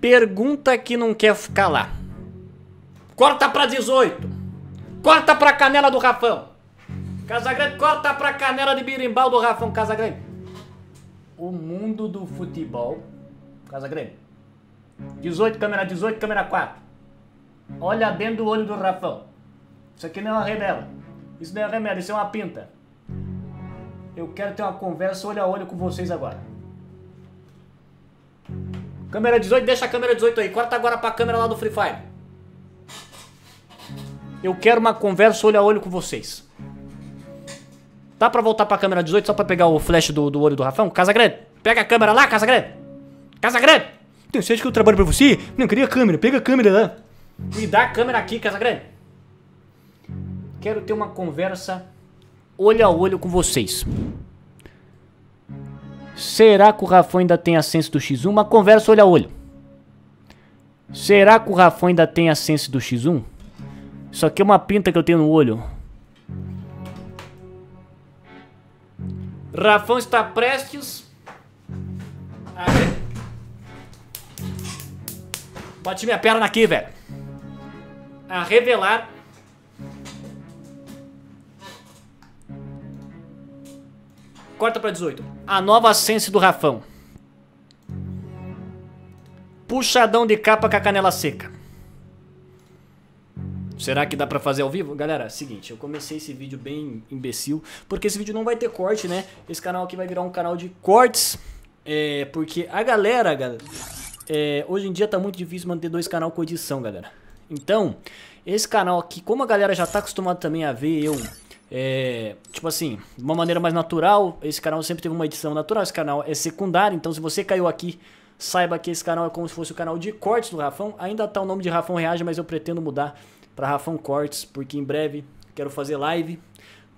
Pergunta que não quer ficar lá. Corta pra 18. Corta pra canela do Rafão. Casagrande, corta pra canela de birimbau do Rafão Casagrande. O mundo do futebol. Casagrande. 18, câmera 18, câmera 4. Olha dentro do olho do Rafão. Isso aqui não é uma remela. Isso não é remela, isso é uma pinta. Eu quero ter uma conversa olho a olho com vocês agora. Câmera 18, deixa a câmera 18 aí. Corta agora pra câmera lá do Free Fire. Eu quero uma conversa olho a olho com vocês. Dá pra voltar pra câmera 18 só pra pegar o flash do, do olho do Rafão? Casagrande, pega a câmera lá, Casagrande. Casagrande. Tem certeza que eu trabalho pra você? Não, queria a câmera. Pega a câmera lá. Me dá a câmera aqui, Casagrande. Quero ter uma conversa olho a olho com vocês. Será que o Rafão ainda tem a sense do X1? Uma conversa olho a olho. Será que o Rafão ainda tem a sense do X1? Isso aqui é uma pinta que eu tenho no olho. Rafão está prestes a... Bati minha perna aqui, velho. A revelar... Corta pra 18. A nova sense do Rafão. Puxadão de capa com a canela seca. Será que dá pra fazer ao vivo? Galera, é seguinte, eu comecei esse vídeo bem imbecil, porque esse vídeo não vai ter corte, né? Esse canal aqui vai virar um canal de cortes, é, porque a galera, galera, é, hoje em dia tá muito difícil manter dois canal com edição, galera. Então, esse canal aqui, como a galera já tá acostumada também a ver eu é, tipo assim, de uma maneira mais natural, esse canal sempre teve uma edição natural, esse canal é secundário, então se você caiu aqui, saiba que esse canal é como se fosse o canal de cortes do Rafão. Ainda tá o nome de Rafão Reage, mas eu pretendo mudar para Rafão Cortes, porque em breve quero fazer live.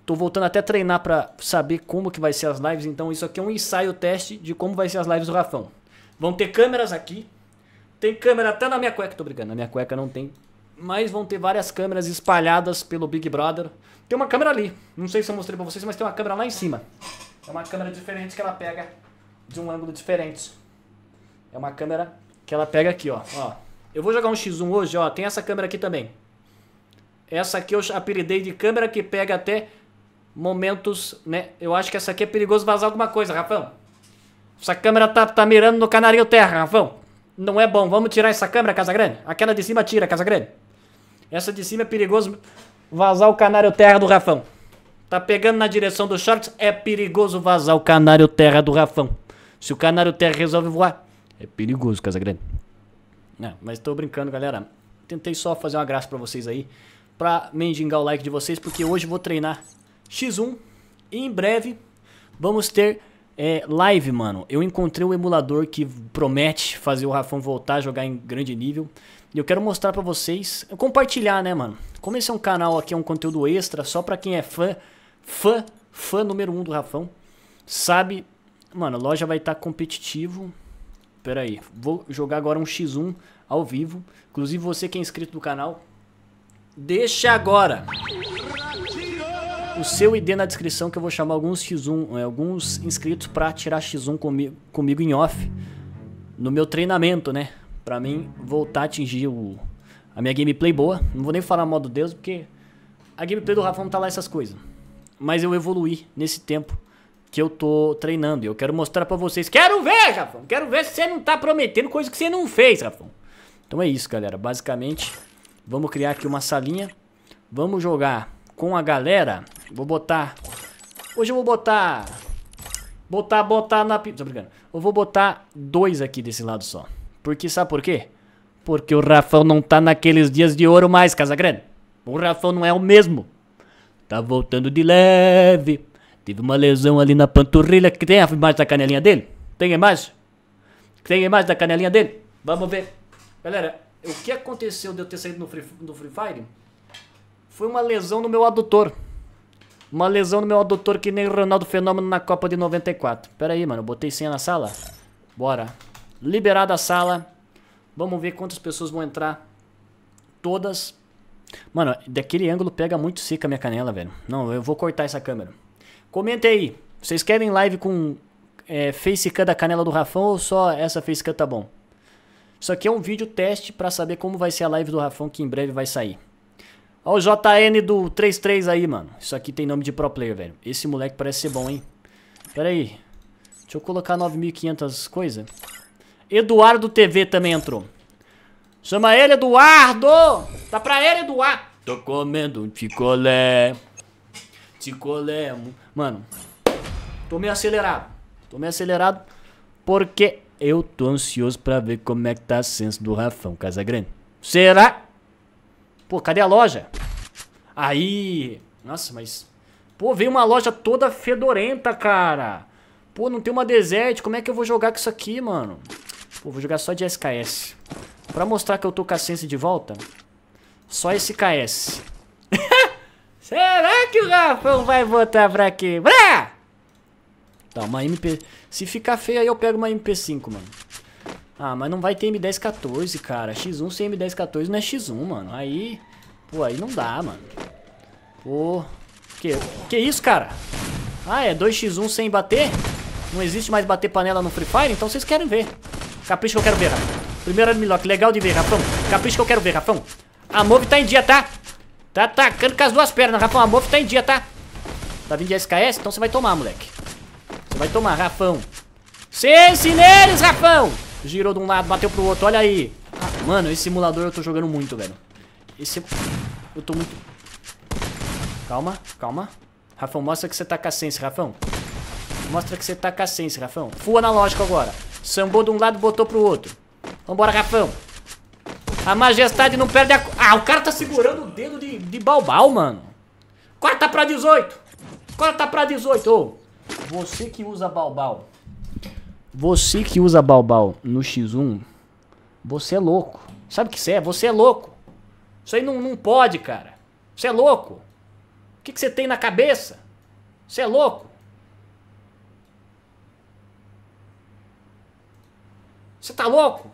Tô voltando até a treinar para saber como que vai ser as lives, então isso aqui é um ensaio teste de como vai ser as lives do Rafão. Vão ter câmeras aqui. Tem câmera até na minha cueca, tô brincando, na minha cueca não tem, mas vão ter várias câmeras espalhadas pelo Big Brother. Tem uma câmera ali. Não sei se eu mostrei pra vocês, mas tem uma câmera lá em cima. É uma câmera diferente que ela pega de um ângulo diferente. É uma câmera que ela pega aqui, ó. ó. Eu vou jogar um X1 hoje, ó. Tem essa câmera aqui também. Essa aqui eu apelidei de câmera que pega até momentos, né? Eu acho que essa aqui é perigoso vazar alguma coisa, Rafão. Essa câmera tá, tá mirando no canarinho terra, Rafão. Não é bom. Vamos tirar essa câmera, Casa Grande? Aquela de cima tira, Casa Grande. Essa de cima é perigoso Vazar o canário terra do Rafão. Tá pegando na direção do shorts, é perigoso vazar o canário terra do Rafão. Se o canário terra resolve voar, é perigoso, Casa Grande. Não, mas tô brincando, galera. Tentei só fazer uma graça pra vocês aí. Pra mendigar o like de vocês, porque hoje vou treinar X1. E em breve vamos ter é, live, mano, eu encontrei o um emulador que promete fazer o Rafão voltar a jogar em grande nível. E eu quero mostrar para vocês, compartilhar, né, mano? Como esse é um canal aqui, é um conteúdo extra, só para quem é fã, fã, fã número um do Rafão, sabe... Mano, a loja vai estar tá competitivo. Pera aí, vou jogar agora um X1 ao vivo. Inclusive você que é inscrito do canal, deixa agora! o seu ID na descrição que eu vou chamar alguns X1, é, alguns inscritos para tirar X1 comigo, comigo em off no meu treinamento, né? Para mim voltar a atingir o, a minha gameplay boa. Não vou nem falar modo Deus porque a gameplay do Rafa não tá lá essas coisas. Mas eu evoluí nesse tempo que eu tô treinando. E eu quero mostrar para vocês. Quero ver, Rafão. Quero ver se você não tá prometendo coisa que você não fez, Rafão. Então é isso, galera. Basicamente, vamos criar aqui uma salinha. Vamos jogar com a galera. Vou botar... Hoje eu vou botar... Botar, botar na... Tô brincando. Eu vou botar dois aqui desse lado só. Porque, sabe por quê? Porque o Rafão não tá naqueles dias de ouro mais, Casagrande. O Rafão não é o mesmo. Tá voltando de leve. Teve uma lesão ali na panturrilha. Que tem a imagem da canelinha dele? Tem a imagem? Tem a imagem da canelinha dele? Vamos ver. Galera, o que aconteceu de eu ter saído no Free, no free Fire? Foi uma lesão no meu adutor. Uma lesão no meu adutor que nem o Ronaldo Fenômeno na Copa de 94. Pera aí, mano. Eu botei senha na sala. Bora. Liberada a sala. Vamos ver quantas pessoas vão entrar. Todas. Mano, daquele ângulo pega muito seca a minha canela, velho. Não, eu vou cortar essa câmera. Comenta aí. Vocês querem live com é, facecam da canela do Rafão ou só essa facecam tá bom? Isso aqui é um vídeo teste para saber como vai ser a live do Rafão que em breve vai sair. Ó o JN do 33 aí, mano. Isso aqui tem nome de pro player, velho. Esse moleque parece ser bom, hein? Pera aí. Deixa eu colocar 9.500 coisa. Eduardo TV também entrou. Chama ele, Eduardo! Tá pra ele, Eduardo! Tô comendo um picolé. Picolé. Mano, tô meio acelerado. Tô meio acelerado porque eu tô ansioso pra ver como é que tá a senso do Rafão Casagrande. Será? Pô, cadê a loja? Aí. Nossa, mas. Pô, veio uma loja toda fedorenta, cara. Pô, não tem uma desert. Como é que eu vou jogar com isso aqui, mano? Pô, vou jogar só de SKS. Pra mostrar que eu tô com a Sense de volta. Só esse KS. Será que o Rafão vai voltar pra quebrar? Tá, uma MP... Se ficar feio aí eu pego uma MP5, mano. Ah, mas não vai ter M1014, cara. X1 sem M1014 não é X1, mano. Aí... Pô, aí não dá, mano. Pô... Que, que isso, cara? Ah, é 2x1 sem bater? Não existe mais bater panela no Free Fire? Então vocês querem ver. Capricho que eu quero ver, Rafão. Primeiro Admilock, legal de ver, Rafão. Capricho que eu quero ver, Rafão. A Move tá em dia, tá? Tá atacando com as duas pernas, Rafão. A Move tá em dia, tá? Tá vindo de SKS? Então você vai tomar, moleque. Você vai tomar, Rafão. Sense neles, Rafão! Girou de um lado, bateu pro outro, olha aí. mano, esse simulador eu tô jogando muito, velho. Esse... É- eu tô muito... Calma, calma. Rafão, mostra que você tá com a sense, Rafão. Mostra que você tá com a sense, Rafão. Full analógico agora. Sambou de um lado, botou pro outro. Vambora, Rafão. A majestade não perde a... Ah, o cara tá segurando o dedo de, de balbal, mano. Corta pra 18. Corta pra 18. Ô, você que usa balbal. Você que usa balbal no X1, você é louco. Sabe o que você é? Você é louco. Isso aí não, não pode, cara. Você é louco. O que, que você tem na cabeça? Você é louco. Você tá louco?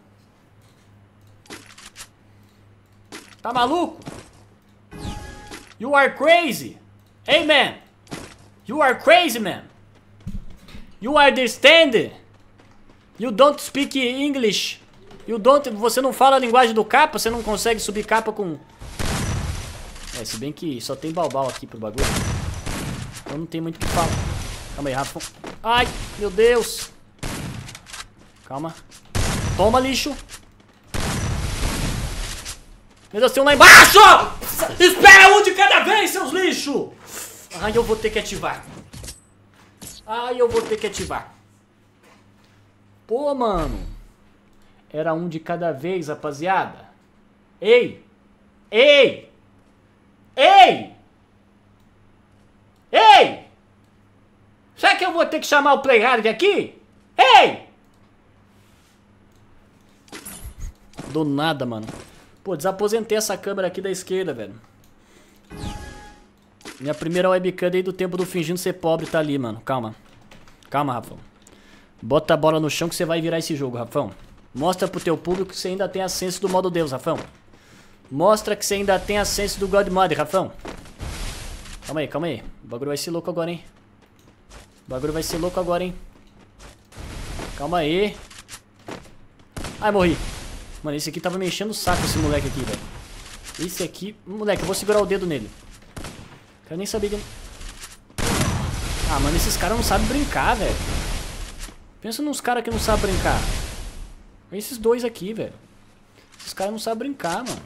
Tá maluco? You are crazy. Hey man. You are crazy man. You understand? You don't speak English. You don't... Você não fala a linguagem do capa? Você não consegue subir capa com... É, se bem que só tem balbal aqui pro bagulho. Então não tem muito o que falar. Calma aí, Rafa. Ai, meu Deus. Calma. Toma, lixo. Meu Deus, tem um lá embaixo! Espera um de cada vez, seus lixos! Ai, eu vou ter que ativar. Ai, eu vou ter que ativar. Pô, mano. Era um de cada vez, rapaziada. Ei! Ei! Ei! Ei! Será que eu vou ter que chamar o Playhard aqui? Ei! Do nada, mano. Pô, desaposentei essa câmera aqui da esquerda, velho. Minha primeira webcam aí do tempo do fingindo ser pobre tá ali, mano. Calma. Calma, Rafa. Bota a bola no chão que você vai virar esse jogo, Rafão. Mostra pro teu público que você ainda tem a senso do modo Deus, Rafão. Mostra que você ainda tem a senso do Godmother, Rafão. Calma aí, calma aí. O bagulho vai ser louco agora, hein. O bagulho vai ser louco agora, hein. Calma aí. Ai, morri. Mano, esse aqui tava me enchendo o saco, esse moleque aqui, velho. Esse aqui... Moleque, eu vou segurar o dedo nele. Quero nem saber que... Ah, mano, esses caras não sabem brincar, velho. Pensa nos caras que não sabem brincar. Esses dois aqui, velho. Esses caras não sabem brincar, mano.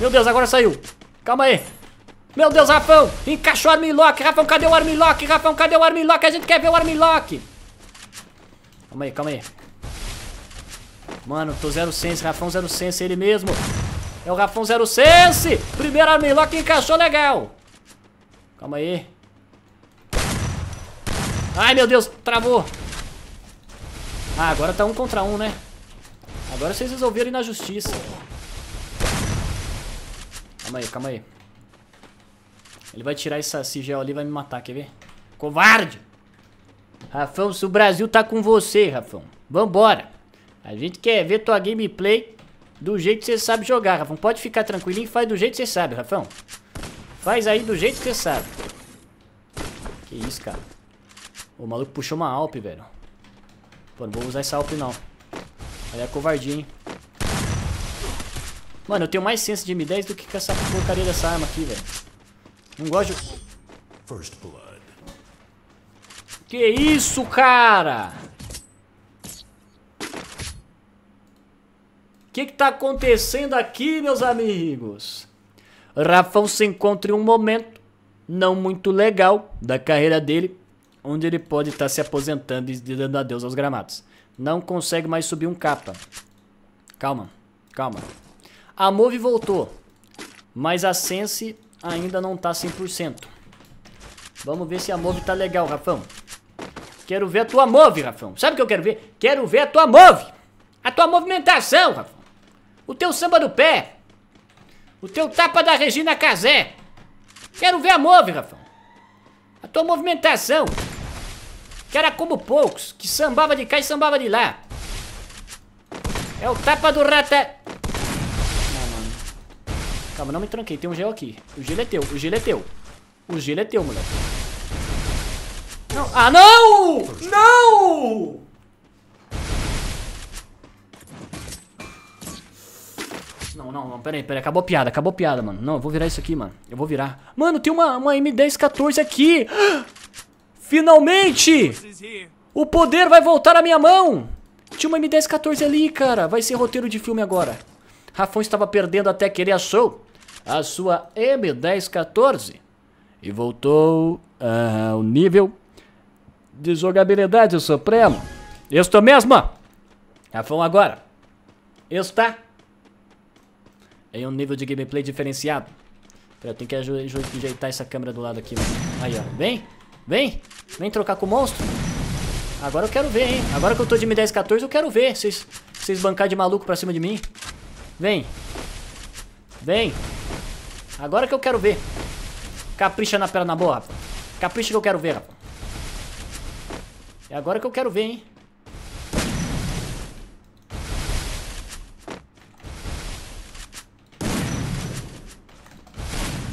Meu Deus, agora saiu. Calma aí. Meu Deus, Rafão. Encaixou o Armilock. Rafão, cadê o Armilock? Rafão, cadê o Armilock? A gente quer ver o Armilock. Calma aí, calma aí. Mano, tô zero sense. Rafão zero sense, ele mesmo. É o Rafão 06. Primeira armlock encaixou legal. Calma aí. Ai, meu Deus, travou. Ah, agora tá um contra um, né? Agora vocês resolveram ir na justiça. Calma aí, calma aí. Ele vai tirar essa sigel ali e vai me matar, quer ver? Covarde! Rafão, se o Brasil tá com você, Rafão, vambora. A gente quer ver tua gameplay do jeito que você sabe jogar, Rafão. Pode ficar tranquilinho e faz do jeito que você sabe, Rafão. Faz aí do jeito que você sabe. Que isso, cara. O maluco puxou uma Alp, velho. Pô, não vou usar essa Alp, não. Ela é covardia, hein. Mano, eu tenho mais senso de M10 do que com essa porcaria dessa arma aqui, velho. Não gosto de... Que isso, cara? O que está acontecendo aqui, meus amigos? Rafão se encontra em um momento não muito legal da carreira dele, onde ele pode estar tá se aposentando e dando adeus aos gramados. Não consegue mais subir um capa. Calma, calma. A Move voltou, mas a Sense ainda não está 100%. Vamos ver se a Move está legal, Rafão. Quero ver a tua Move, Rafão. Sabe o que eu quero ver? Quero ver a tua Move. A tua movimentação, Rafão o teu samba do pé, o teu tapa da Regina Casé. Quero ver a move, Rafão. A tua movimentação. Que era como poucos, que sambava de cá e sambava de lá. É o tapa do rata... Não, mano. Calma, não me tranquei, tem um gel aqui. O gelo é teu, o gelo é teu. O gelo é teu, moleque. Não. Ah, não! Não! não, não, não, peraí, peraí, acabou a piada, acabou a piada, mano. Não, eu vou virar isso aqui, mano. Eu vou virar. Mano, tem uma, uma M1014 aqui! Finalmente! O poder vai voltar à minha mão! Tinha uma M1014 ali, cara. Vai ser roteiro de filme agora. Rafão estava perdendo até que ele achou a sua M1014 e voltou ao ah, nível de jogabilidade supremo. Isto mesmo! Rafão agora está em um nível de gameplay diferenciado. Pera, eu tenho que ajeitar essa câmera do lado aqui. Aí, ó. Vem! Vem! Vem trocar com o monstro! Agora eu quero ver, hein? Agora que eu tô de M1014, eu quero ver vocês, vocês bancar de maluco pra cima de mim. Vem! Vem! Agora que eu quero ver. Capricha na perna boa, rapaz. Capricha que eu quero ver, rapaz. É agora que eu quero ver, hein?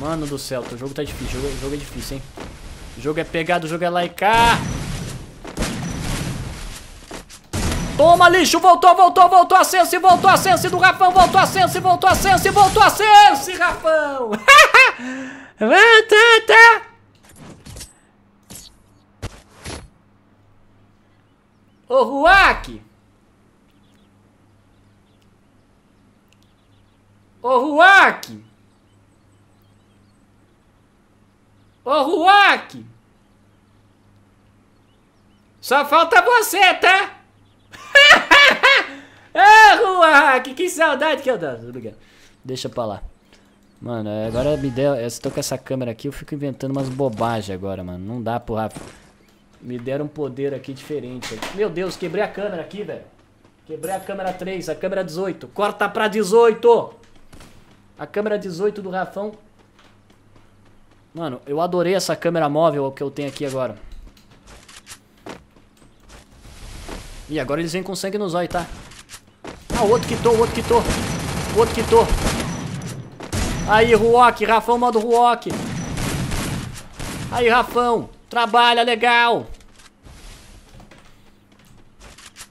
Mano do céu, o jogo tá difícil. O jogo, o jogo é difícil, hein? O jogo é pegado, o jogo é laicar. Toma, lixo! Voltou, voltou, voltou a Sense, voltou a Sense do Rafão, voltou a Sense, voltou a Sense, voltou a Sense, Rafão! Ô, Ruak! Ô, Ruak! Ô, Ruac! Só falta você, tá? Ô, Ruac! Que saudade que eu dou. Deixa pra lá. Mano, é, agora me deram... Se tô com essa câmera aqui, eu fico inventando umas bobagens agora, mano. Não dá pro Rafa. Me deram um poder aqui diferente. Meu Deus, quebrei a câmera aqui, velho. Quebrei a câmera 3, a câmera 18. Corta pra 18! A câmera 18 do Rafão Mano, eu adorei essa câmera móvel que eu tenho aqui agora. E agora eles vêm com sangue nos olhos, tá? Ah, o outro quitou, o outro quitou. O outro quitou. Aí, Ruok, Rafão manda o Ruok. Aí, Rafão. Trabalha, legal.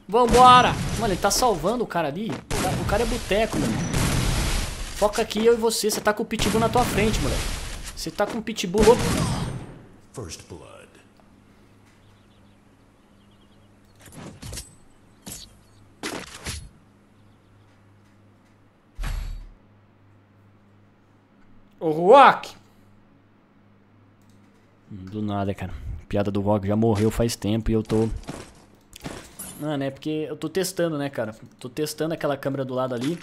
Vambora. Mano, ele tá salvando o cara ali. O cara, o cara é boteco, mano. Foca aqui, eu e você. Você tá com o pitbull na tua frente, moleque. Você tá com pitbull louco. First blood. O Rock. Do nada, cara. piada do Rock já morreu faz tempo e eu tô Não né? Porque eu tô testando, né, cara? Tô testando aquela câmera do lado ali.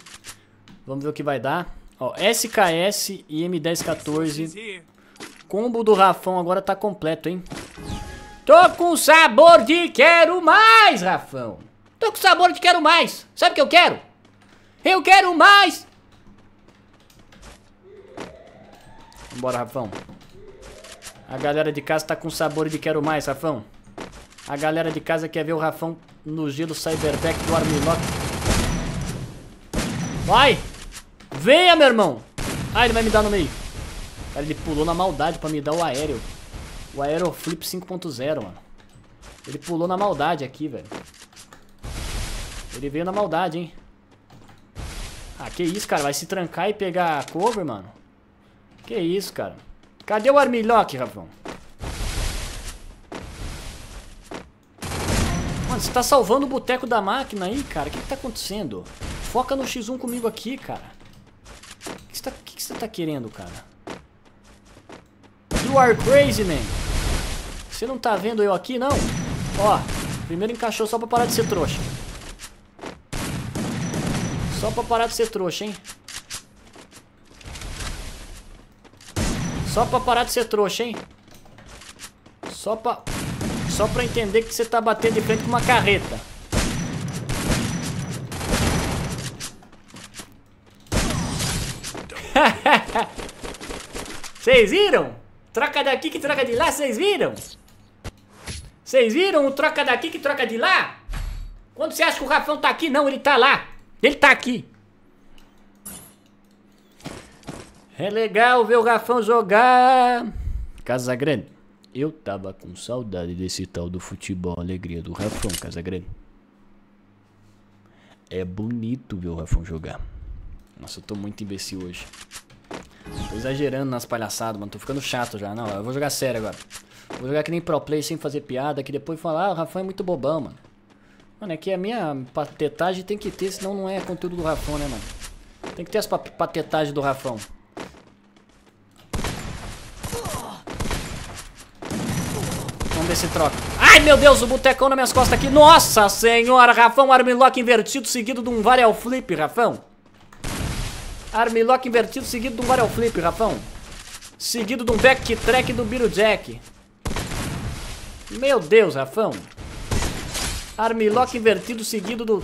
Vamos ver o que vai dar. Ó, SKS e M1014. Combo do Rafão agora tá completo, hein? Tô com sabor de quero mais, Rafão. Tô com sabor de quero mais. Sabe o que eu quero? Eu quero mais. Bora, Rafão. A galera de casa tá com sabor de quero mais, Rafão. A galera de casa quer ver o Rafão no gelo cyberback do Armlock. Vai! Venha, meu irmão. Ah, ele vai me dar no meio. Cara, ele pulou na maldade pra me dar o aéreo. O Aeroflip 5.0, mano. Ele pulou na maldade aqui, velho. Ele veio na maldade, hein. Ah, que isso, cara. Vai se trancar e pegar a cover, mano. Que isso, cara. Cadê o Armilhoque, Rafão? Mano, você tá salvando o boteco da máquina aí, cara? O que, que tá acontecendo? Foca no X1 comigo aqui, cara você tá querendo, cara? You are crazy, man. Você não tá vendo eu aqui, não? Ó, primeiro encaixou só pra parar de ser trouxa. Só pra parar de ser trouxa, hein? Só pra parar de ser trouxa, hein? Só pra... Só pra entender que você tá batendo de frente com uma carreta. Vocês viram? Troca daqui que troca de lá, vocês viram? Vocês viram o troca daqui que troca de lá? Quando você acha que o Rafão tá aqui, não, ele tá lá. Ele tá aqui. É legal ver o Rafão jogar. Casa Grande. Eu tava com saudade desse tal do futebol, alegria do Rafão, Casa Grande. É bonito ver o Rafão jogar. Nossa, eu tô muito imbecil hoje. Tô exagerando nas palhaçadas, mano. Tô ficando chato já. Não, eu vou jogar sério agora. Vou jogar que nem pro play sem fazer piada, que depois falar, ah, o Rafão é muito bobão, mano. Mano, é que a minha patetagem tem que ter, senão não é conteúdo do Rafão, né, mano? Tem que ter as patetagens do Rafão. Vamos ver se troca. Ai, meu Deus, o botecão nas minhas costas aqui. Nossa senhora, Rafão, armlock invertido, seguido de um varial flip, Rafão. Armlock invertido seguido de um barrel flip, Rafão. Seguido de um backtrack do Biro Jack. Meu Deus, Rafão. Armlock invertido seguido do...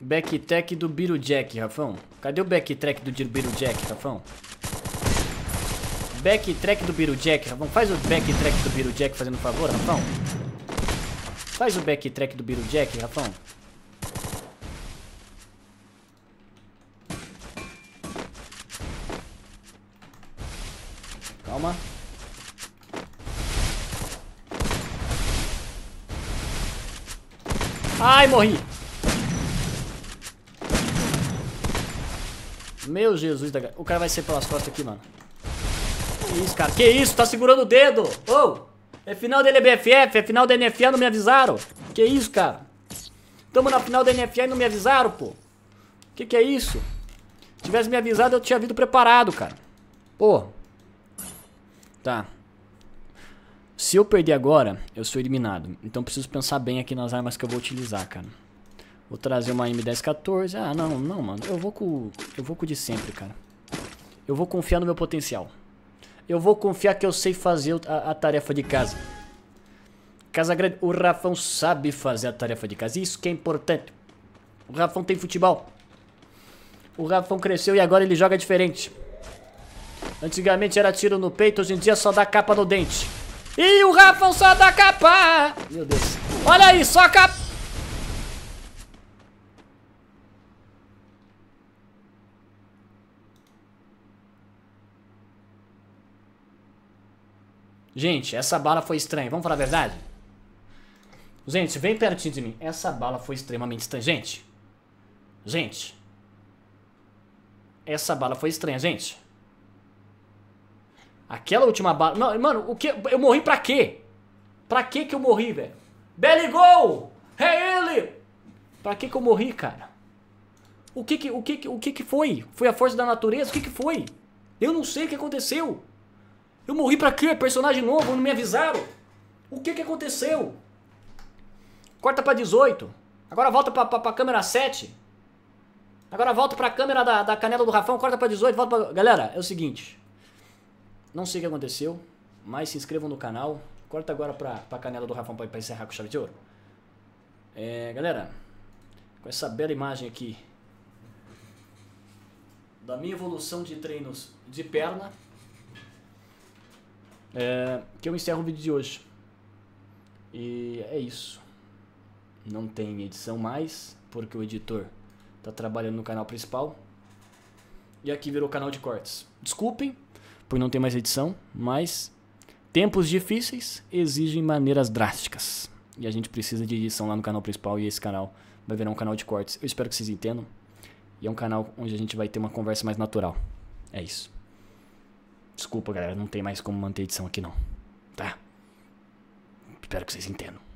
Backtrack do Biro Jack, Rafão. Cadê o backtrack do Biro Jack, Rafão? Backtrack do Birujack, Rafão. Faz o backtrack do Birujack fazendo favor, Rafão. Faz o backtrack do Birujack, Rafão. Calma. Ai, morri. Meu Jesus da... O cara vai ser pelas costas aqui, mano isso, cara? Que isso? Tá segurando o dedo! Ô! Oh, é final da LBFF, é final da NFA, não me avisaram! Que isso, cara? Tamo na final da NFA e não me avisaram, pô! Que que é isso? Se tivesse me avisado, eu tinha vindo preparado, cara. Pô. Tá. Se eu perder agora, eu sou eliminado. Então preciso pensar bem aqui nas armas que eu vou utilizar, cara. Vou trazer uma M1014. Ah, não, não, mano. Eu vou com eu vou com o de sempre, cara. Eu vou confiar no meu potencial. Eu vou confiar que eu sei fazer a, a tarefa de casa. Casa Grande, o Rafão sabe fazer a tarefa de casa. Isso que é importante. O Rafão tem futebol. O Rafão cresceu e agora ele joga diferente. Antigamente era tiro no peito, hoje em dia só dá capa no dente. E o Rafão só dá capa! Meu Deus. Olha aí, só capa! Gente, essa bala foi estranha. Vamos falar a verdade? Gente, vem pertinho de mim. Essa bala foi extremamente estranha. Gente. Gente. Essa bala foi estranha, gente. Aquela última bala... Não, mano, o que... Eu morri pra quê? Pra que que eu morri, velho? Gol! É ele! Pra que que eu morri, cara? O que que... O que que, o que, que foi? Foi a força da natureza? O que que foi? Eu não sei o que aconteceu. Eu morri pra quê? Personagem novo, não me avisaram. O que que aconteceu? Corta pra 18. Agora volta pra, pra, pra câmera 7. Agora volta pra câmera da, da canela do Rafão, corta pra 18, volta pra... Galera, é o seguinte. Não sei o que aconteceu, mas se inscrevam no canal. Corta agora pra, pra canela do Rafão pra, pra encerrar com chave de ouro. É, galera, com essa bela imagem aqui da minha evolução de treinos de perna é, que eu encerro o vídeo de hoje. E é isso. Não tem edição mais, porque o editor está trabalhando no canal principal. E aqui virou canal de cortes. Desculpem por não ter mais edição, mas tempos difíceis exigem maneiras drásticas. E a gente precisa de edição lá no canal principal e esse canal vai virar um canal de cortes. Eu espero que vocês entendam. E é um canal onde a gente vai ter uma conversa mais natural. É isso. Desculpa, galera, não tem mais como manter edição aqui não. Tá? Espero que vocês entendam.